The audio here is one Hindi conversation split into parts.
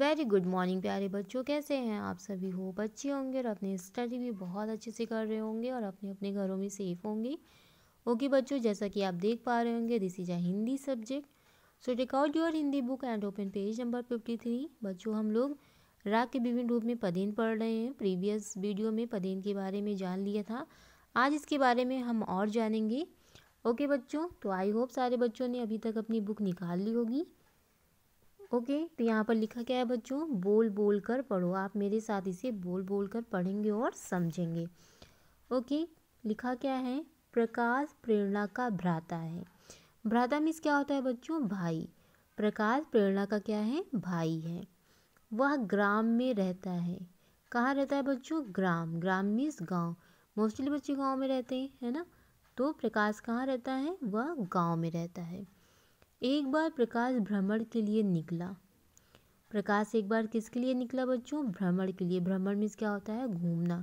वेरी गुड मॉर्निंग प्यारे बच्चों कैसे हैं आप सभी हो बच्चे होंगे और अपनी स्टडी भी बहुत अच्छे से कर रहे होंगे और अपने अपने घरों में सेफ होंगे ओके बच्चों जैसा कि आप देख पा रहे होंगे this is a Hindi subject so take out your Hindi book and open page number fifty three बच्चों हम लोग राग के विभिन्न रूप में पदेन पढ़ रहे हैं प्रीवियस वीडियो में पदेन के बारे में जान लिया था आज इसके बारे में हम और जानेंगे ओके बच्चों तो आई होप सारे बच्चों ने अभी तक अपनी बुक निकाल ली होगी ओके तो यहाँ पर लिखा क्या है बच्चों बोल बोल कर पढ़ो आप मेरे साथ इसे बोल बोल कर पढ़ेंगे और समझेंगे ओके लिखा क्या है प्रकाश प्रेरणा का भ्राता है भ्राता मीन्स क्या होता है बच्चों भाई प्रकाश प्रेरणा का क्या है भाई है वह ग्राम में रहता है कहाँ रहता है बच्चों ग्राम ग्राम मीन्स गांव मोस्टली बच्चे गांव में रहते हैं है ना तो प्रकाश कहाँ रहता है वह गांव में रहता है एक बार प्रकाश भ्रमण के लिए निकला प्रकाश एक बार किसके लिए निकला बच्चों भ्रमण के लिए भ्रमण मीन्स क्या होता है घूमना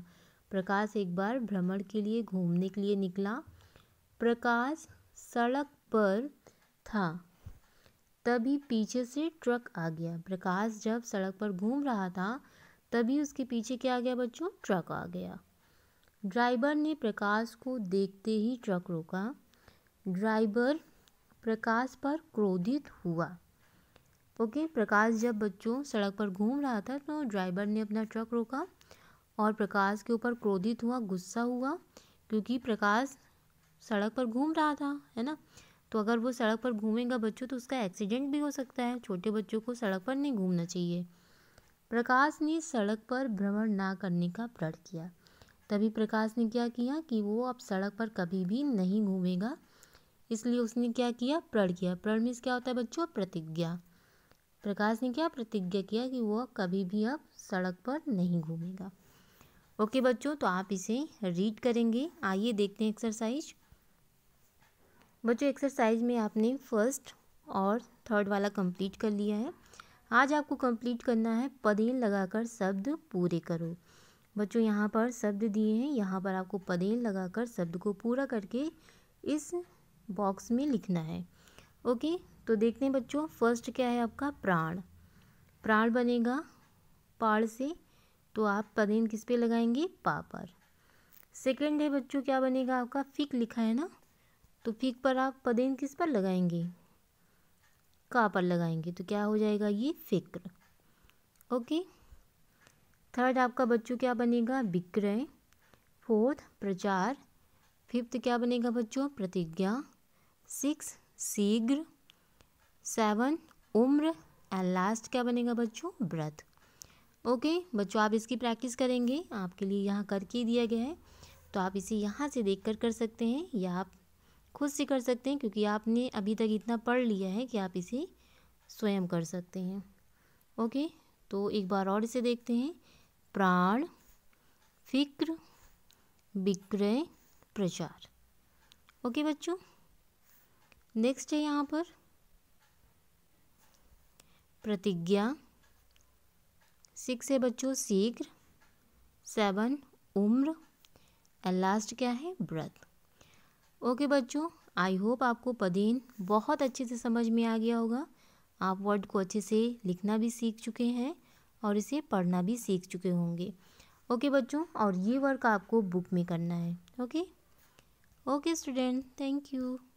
प्रकाश एक बार भ्रमण के लिए घूमने के लिए निकला प्रकाश सड़क पर था तभी पीछे से ट्रक आ गया प्रकाश जब सड़क पर घूम रहा था तभी उसके पीछे क्या आ गया बच्चों ट्रक आ गया ड्राइवर ने प्रकाश को देखते ही ट्रक रोका ड्राइवर प्रकाश पर क्रोधित हुआ ओके प्रकाश जब बच्चों सड़क पर घूम रहा था तो ड्राइवर ने अपना ट्रक रोका और प्रकाश के ऊपर क्रोधित हुआ गुस्सा हुआ क्योंकि प्रकाश सड़क पर घूम रहा था है ना तो अगर वो सड़क पर घूमेगा बच्चों तो उसका एक्सीडेंट भी हो सकता है छोटे बच्चों को सड़क पर नहीं घूमना चाहिए प्रकाश ने सड़क पर भ्रमण ना करने का प्रण किया तभी प्रकाश ने क्या किया कि वो अब सड़क पर कभी भी नहीं घूमेगा इसलिए उसने क्या किया प्रण किया प्रण मीन्स क्या होता है बच्चों प्रतिज्ञा प्रकाश ने क्या प्रतिज्ञा किया कि वह कभी भी अब सड़क पर नहीं घूमेगा ओके बच्चों तो आप इसे रीड करेंगे आइए देखते हैं एक्सरसाइज बच्चों एक्सरसाइज में आपने फर्स्ट और थर्ड वाला कंप्लीट कर लिया है आज आपको कंप्लीट करना है पदेन लगाकर शब्द पूरे करो बच्चों यहाँ पर शब्द दिए हैं यहाँ पर आपको पदेन लगाकर शब्द को पूरा करके इस बॉक्स में लिखना है ओके तो देखते हैं बच्चों फर्स्ट क्या है आपका प्राण प्राण बनेगा पाड़ से तो आप पदेन किस पे लगाएंगे पा पर सेकेंड है बच्चों क्या बनेगा आपका फिक लिखा है ना तो फिक पर आप पदेन किस पर लगाएंगे का पर लगाएंगे तो क्या हो जाएगा ये फिक्र ओके थर्ड आपका बच्चों क्या बनेगा विक्रय फोर्थ प्रचार फिफ्थ क्या बनेगा बच्चों प्रतिज्ञा सिक्स शीघ्र सेवन उम्र एंड लास्ट क्या बनेगा बच्चों व्रत ओके बच्चों आप इसकी प्रैक्टिस करेंगे आपके लिए यहाँ करके दिया गया है तो आप इसे यहाँ से देख कर कर सकते हैं या आप खुद से कर सकते हैं क्योंकि आपने अभी तक इतना पढ़ लिया है कि आप इसे स्वयं कर सकते हैं ओके तो एक बार और इसे देखते हैं प्राण फिक्र विक्रय प्रचार ओके बच्चों नेक्स्ट है यहाँ पर प्रतिज्ञा सिक्स है बच्चों शीघ्र सेवन उम्र एंड लास्ट क्या है व्रत ओके बच्चों आई होप आपको पदीन बहुत अच्छे से समझ में आ गया होगा आप वर्ड को अच्छे से लिखना भी सीख चुके हैं और इसे पढ़ना भी सीख चुके होंगे ओके बच्चों और ये वर्क आपको बुक में करना है okay okay student thank you